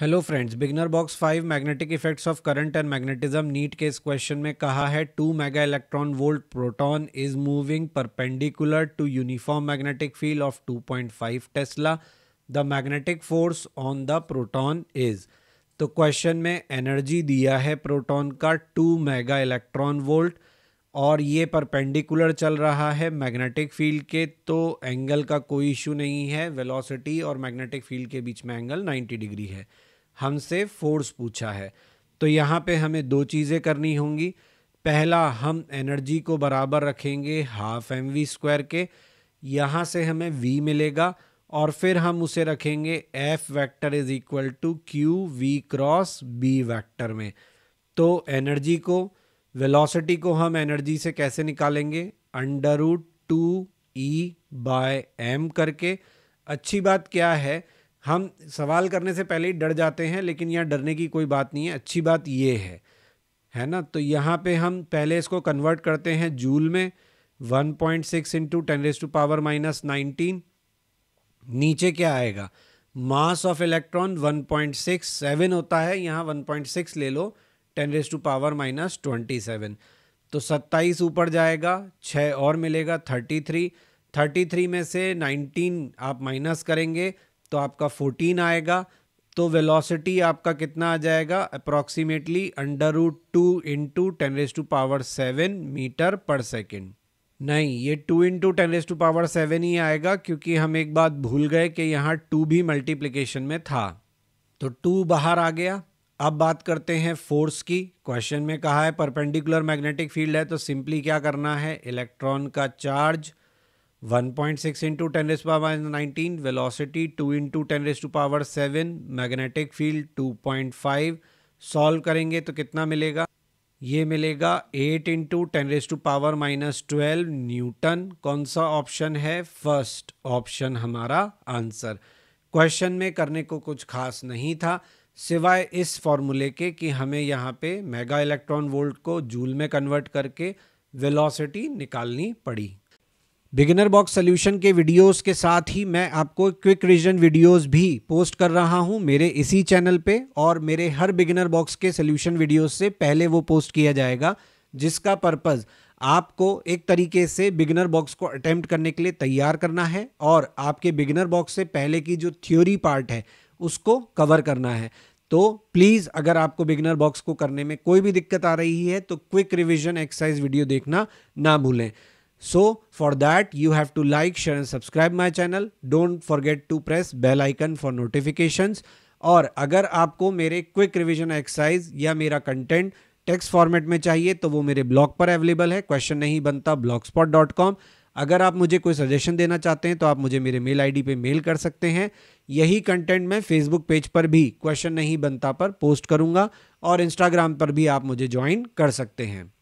Hello friends beginner box five magnetic effects of current and magnetism NEET के इस question में कहा है two mega electron volt proton is moving perpendicular to uniform magnetic field of 2.5 tesla the magnetic force on the proton is तो question में energy दिया है proton का टू मेगा इलेक्ट्रॉन वोल्ट और ये परपेंडिकुलर चल रहा है मैग्नेटिक फील्ड के तो एंगल का कोई इशू नहीं है वेलोसिटी और मैग्नेटिक फील्ड के बीच में एंगल 90 डिग्री है हमसे फोर्स पूछा है तो यहाँ पे हमें दो चीज़ें करनी होंगी पहला हम एनर्जी को बराबर रखेंगे हाफ एम वी स्क्वायर के यहाँ से हमें वी मिलेगा और फिर हम उसे रखेंगे F vector is equal to Q V cross B vector में तो एनर्जी को वेलोसिटी को हम एनर्जी से कैसे निकालेंगे under root two E e by M करके अच्छी बात क्या है हम सवाल करने से पहले ही डर जाते हैं लेकिन यहाँ डरने की कोई बात नहीं है अच्छी बात ये है है ना तो यहाँ पे हम पहले इसको कन्वर्ट करते हैं जूल में 1.6 point six into ten raise to power minus nineteen नीचे क्या आएगा मास ऑफ इलेक्ट्रॉन 1.67 होता है यहाँ 1.6 ले लो ten raise to power minus twenty seven तो सत्ताईस ऊपर जाएगा छः और मिलेगा थर्टी थ्री थर्टी थ्री में से नाइनटीन आप माइनस करेंगे तो आपका 14 आएगा तो वेलोसिटी आपका कितना आ जाएगा approximately under root two into ten raise to power seven metre per second नहीं ये two into ten raise to power seven ही आएगा क्योंकि हम एक बात भूल गए कि यहाँ टू भी मल्टीप्लिकेशन में था तो टू बाहर आ गया अब बात करते हैं फोर्स की क्वेश्चन में कहा है परपेंडिकुलर मैग्नेटिक फील्ड है तो सिंपली क्या करना है इलेक्ट्रॉन का charge 1.6 into 10 raised to power minus 19 velocity 2 into 10 raised to power 7 magnetic field 2.5 solve करेंगे तो कितना मिलेगा ये मिलेगा eight into ten raise to power minus twelve newton कौन सा ऑप्शन है फर्स्ट ऑप्शन हमारा आंसर क्वेश्चन में करने को कुछ खास नहीं था सिवाय इस फॉर्मूले के कि हमें यहाँ पे मेगा इलेक्ट्रॉन वोल्ट को जूल में कन्वर्ट करके वेलोसिटी निकालनी पड़ी बिगिनर बॉक्स सोल्यूशन के वीडियोस के साथ ही मैं आपको क्विक रिजन वीडियोस भी पोस्ट कर रहा हूं मेरे इसी चैनल पे और मेरे हर बिगिनर बॉक्स के सोल्यूशन वीडियोस से पहले वो पोस्ट किया जाएगा जिसका पर्पज़ आपको एक तरीके से बिगिनर बॉक्स को अटैम्प्ट करने के लिए तैयार करना है और आपके बिगिनर बॉक्स से पहले की जो थ्योरी पार्ट है उसको कवर करना है तो प्लीज़ अगर आपको बिगनर बॉक्स को करने में कोई भी दिक्कत आ रही है तो क्विक रिविजन एक्सरसाइज वीडियो देखना ना भूलें So for that you have to like, share and subscribe my channel. Don't forget to press bell icon for notifications. और अगर आपको मेरे क्विक रिविजन एक्सरसाइज या मेरा कंटेंट टेक्स्ट फॉर्मेट में चाहिए तो वो मेरे ब्लॉग पर अवेलेबल है क्वेश्चन नहीं बनता ब्लॉग स्पॉट डॉट कॉम अगर आप मुझे कोई सजेशन देना चाहते हैं तो आप मुझे मेरे मेल आईडी पे मेल कर सकते हैं यही कंटेंट मैं फेसबुक पेज पर भी क्वेश्चन नहीं बनता पर पोस्ट करूँगा और इंस्टाग्राम पर भी आप मुझे ज्वाइन कर सकते हैं